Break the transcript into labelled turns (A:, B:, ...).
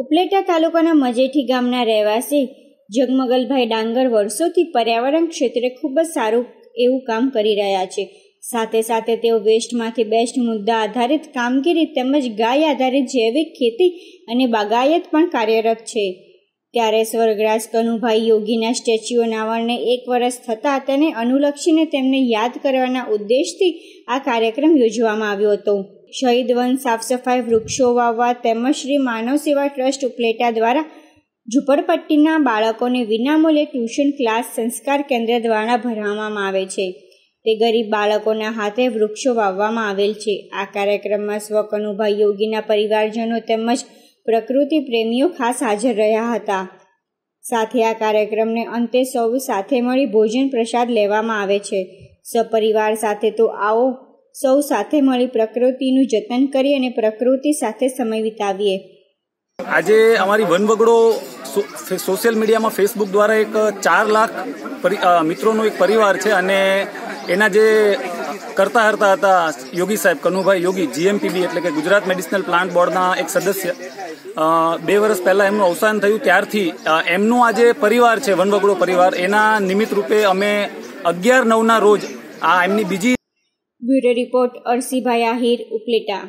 A: ઉપલેટા તાલુકાના મજેઠી ગામના રહેવાસી જગમગલભાઈ ડાંગર વર્ષોથી પર્યાવરણ ક્ષેત્રે ખૂબ જ સારું એવું કામ કરી રહ્યા છે સાથે સાથે તેઓ વેસ્ટમાંથી બેસ્ટ મુદ્દા આધારિત કામગીરી તેમજ ગાય આધારિત જૈવિક ખેતી અને બાગાયત પણ કાર્યરત છે ત્યારે સ્વર્ગરાજ કનુભાઈ યોગીના સ્ટેચ્યુના અનાવરણને એક વર્ષ થતાં તેને અનુલક્ષીને તેમને યાદ કરવાના ઉદ્દેશથી આ કાર્યક્રમ યોજવામાં આવ્યો હતો શહીદ વન સાફ સફાઈ વૃક્ષો વાવવા તેમજ શ્રી માનવ સેવા ટ્રસ્ટ ઉપલેટા દ્વારા ઝુંપડપટ્ટીના બાળકોને વિનામૂલ્યે ટ્યુશન ક્લાસ સંસ્કાર કેન્દ્ર દ્વારા ભરવામાં આવે છે તે ગરીબ બાળકોના હાથે વૃક્ષો વાવવામાં આવેલ છે આ કાર્યક્રમમાં સ્વકનુભાઈ યોગીના પરિવારજનો તેમજ પ્રકૃતિ પ્રેમીઓ ખાસ હાજર રહ્યા હતા સાથે આ કાર્યક્રમને અંતે સૌ સાથે મળી ભોજન પ્રસાદ લેવામાં આવે છે સપરિવાર સાથે તો આવો સૌ સાથે મળી પ્રકૃતિનું જતન કરી અને પ્રકૃતિ સાથે સમય વિતાવીએ
B: આજે અમારી વનવગડો સોશિયલ મીડિયામાં ફેસબુક દ્વારા એક ચાર લાખ મિત્રોનો એક પરિવાર છે અને એના જે કરતા હરતા હતા યોગી સાહેબ કનુભાઈ યોગી જીએમપીબી એટલે કે ગુજરાત મેડિસિનલ પ્લાન્ટ બોર્ડના એક સદસ્ય બે વર્ષ પહેલાં એમનું અવસાન થયું ત્યારથી એમનું આ જે પરિવાર છે વનવગડો પરિવાર એના નિમિત્ત રૂપે અમે અગિયાર નવના
A: રોજ આ એમની બીજી બ્યુરો રિપોર્ટ અરસીભાઈ આહિર ઉપલેટા